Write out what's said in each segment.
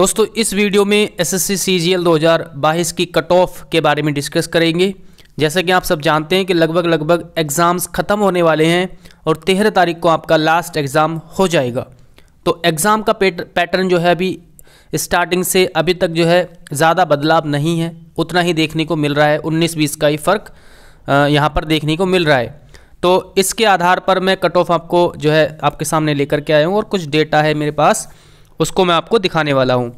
दोस्तों इस वीडियो में एसएससी सीजीएल 2022 की कट ऑफ के बारे में डिस्कस करेंगे जैसा कि आप सब जानते हैं कि लगभग लगभग एग्ज़ाम्स ख़त्म होने वाले हैं और तेरह तारीख को आपका लास्ट एग्ज़ाम हो जाएगा तो एग्ज़ाम का पैटर्न जो है अभी स्टार्टिंग से अभी तक जो है ज़्यादा बदलाव नहीं है उतना ही देखने को मिल रहा है उन्नीस बीस का ही फ़र्क यहाँ पर देखने को मिल रहा है तो इसके आधार पर मैं कट ऑफ आपको जो है आपके सामने लेकर के आया हूँ और कुछ डेटा है मेरे पास उसको मैं आपको दिखाने वाला हूँ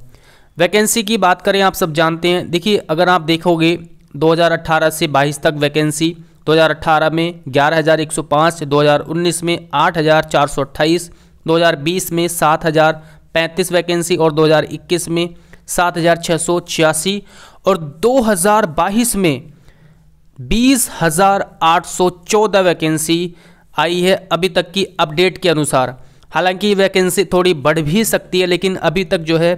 वैकेंसी की बात करें आप सब जानते हैं देखिए अगर आप देखोगे 2018 से 22 तक वैकेंसी 2018 में 11,105, 2019 में 8,428, 2020 में 7,035 वैकेंसी और 2021 में सात और 2022 में 20,814 वैकेंसी आई है अभी तक की अपडेट के अनुसार हालांकि वैकेंसी थोड़ी बढ़ भी सकती है लेकिन अभी तक जो है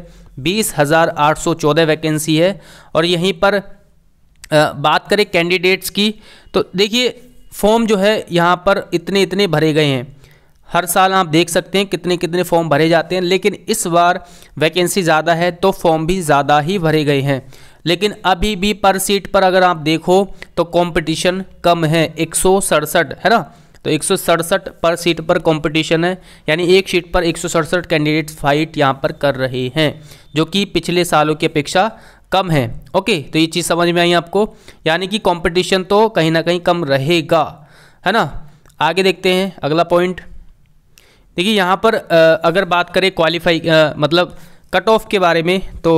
बीस हज़ार आठ सौ चौदह वैकेंसी है और यहीं पर बात करें कैंडिडेट्स की तो देखिए फॉर्म जो है यहाँ पर इतने इतने भरे गए हैं हर साल आप देख सकते हैं कितने कितने फॉर्म भरे जाते हैं लेकिन इस बार वैकेंसी ज़्यादा है तो फॉर्म भी ज़्यादा ही भरे गए हैं लेकिन अभी भी पर सीट पर अगर आप देखो तो कंपटीशन कम है एक है ना तो एक पर सीट पर कंपटीशन है यानी एक सीट पर एक कैंडिडेट फाइट यहाँ पर कर रहे हैं जो कि पिछले सालों की अपेक्षा कम है ओके तो ये चीज़ समझ में आई आपको यानी कि कंपटीशन तो कहीं ना कहीं कम रहेगा है ना आगे देखते हैं अगला पॉइंट देखिए यहाँ पर अगर बात करें क्वालिफाई मतलब कट ऑफ के बारे में तो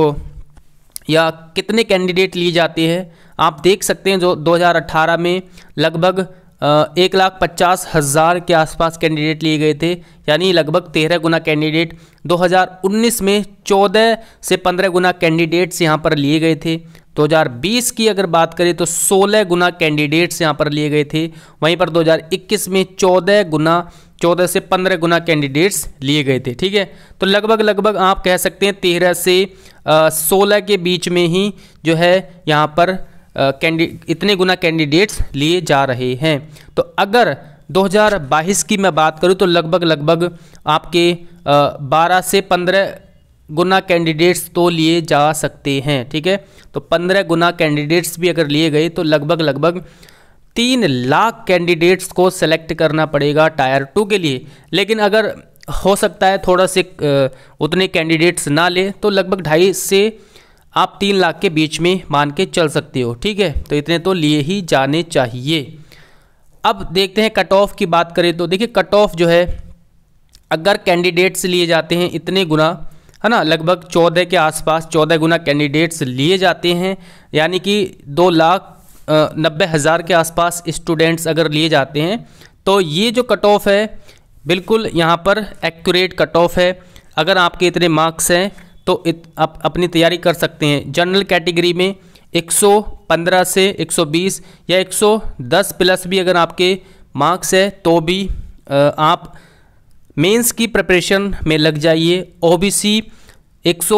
या कितने कैंडिडेट लिए जाते हैं आप देख सकते हैं जो 2018 में लगभग एक लाख पचास हज़ार के आसपास कैंडिडेट लिए गए थे यानी लगभग तेरह गुना कैंडिडेट 2019 में 14 से 15 गुना कैंडिडेट्स यहाँ पर लिए गए थे 2020 की अगर बात करें तो 16 गुना कैंडिडेट्स यहाँ पर लिए गए थे वहीं पर 2021 में 14 गुना 14 से 15 गुना कैंडिडेट्स लिए गए थे ठीक है तो लगभग लगभग आप कह सकते हैं 13 से आ, 16 के बीच में ही जो है यहाँ पर कैंडि इतने गुना कैंडिडेट्स लिए जा रहे हैं तो अगर 2022 की मैं बात करूं तो लगभग लगभग आपके बारह से पंद्रह गुना कैंडिडेट्स तो लिए जा सकते हैं ठीक है तो पंद्रह गुना कैंडिडेट्स भी अगर लिए गए तो लगभग लगभग तीन लाख कैंडिडेट्स को सेलेक्ट करना पड़ेगा टायर टू के लिए लेकिन अगर हो सकता है थोड़ा से उतने कैंडिडेट्स ना ले तो लगभग ढाई से आप तीन लाख के बीच में मान के चल सकते हो ठीक है तो इतने तो लिए ही जाने चाहिए अब देखते हैं कट ऑफ की बात करें तो देखिए कट ऑफ जो है अगर कैंडिडेट्स लिए जाते हैं इतने गुना है ना लगभग चौदह के आसपास चौदह गुना कैंडिडेट्स लिए जाते हैं यानी कि दो लाख नब्बे हज़ार के आसपास स्टूडेंट्स अगर लिए जाते हैं तो ये जो कट ऑफ है बिल्कुल यहाँ पर एक्यूरेट कट ऑफ है अगर आपके इतने मार्क्स हैं तो आप अपनी तैयारी कर सकते हैं जनरल कैटेगरी में 115 से 120 या 110 प्लस भी अगर आपके मार्क्स है तो भी आप मेंस की प्रिपरेशन में लग जाइए ओबीसी 100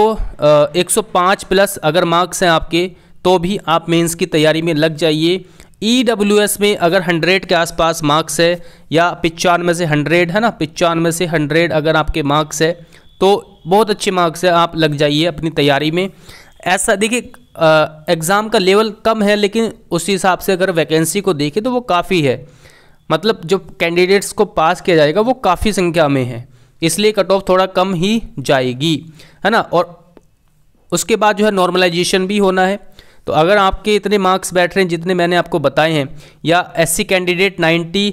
105 प्लस अगर मार्क्स हैं आपके तो भी आप मेंस की तैयारी में लग जाइए ई e में अगर हंड्रेड के आसपास मार्क्स है या पिचानवे से हंड्रेड है ना पिचानवे से हंड्रेड अगर आपके मार्क्स है तो बहुत अच्छे मार्क्स है आप लग जाइए अपनी तैयारी में ऐसा देखिए एग्ज़ाम का लेवल कम है लेकिन उसी हिसाब से अगर वैकेंसी को देखें तो वो काफ़ी है मतलब जो कैंडिडेट्स को पास किया जाएगा वो काफ़ी संख्या में है इसलिए कट ऑफ थोड़ा कम ही जाएगी है ना और उसके बाद जो है नॉर्मलाइजेशन भी होना है तो अगर आपके इतने मार्क्स बैठ रहे हैं जितने मैंने आपको बताए हैं या एससी कैंडिडेट 90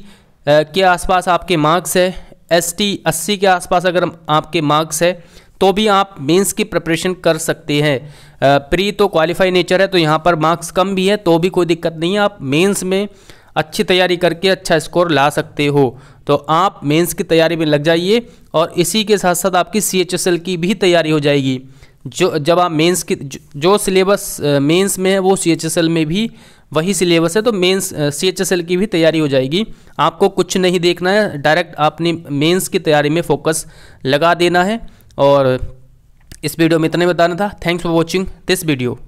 के आसपास आपके मार्क्स है एस टी अस्सी के आसपास अगर आपके मार्क्स है तो भी आप मेंस की प्रिपरेशन कर सकते हैं प्री तो क्वालिफाई नेचर है तो यहाँ पर मार्क्स कम भी है तो भी कोई दिक्कत नहीं है आप मेंस में अच्छी तैयारी करके अच्छा स्कोर ला सकते हो तो आप मेंस की तैयारी में लग जाइए और इसी के साथ साथ आपकी सी की भी तैयारी हो जाएगी जो जब आप मेंस की जो सिलेबस मेंस में है वो सी में भी वही सिलेबस है तो मेंस सी की भी तैयारी हो जाएगी आपको कुछ नहीं देखना है डायरेक्ट आपने मेंस की तैयारी में फोकस लगा देना है और इस वीडियो में इतना बताना था thanks for watching this video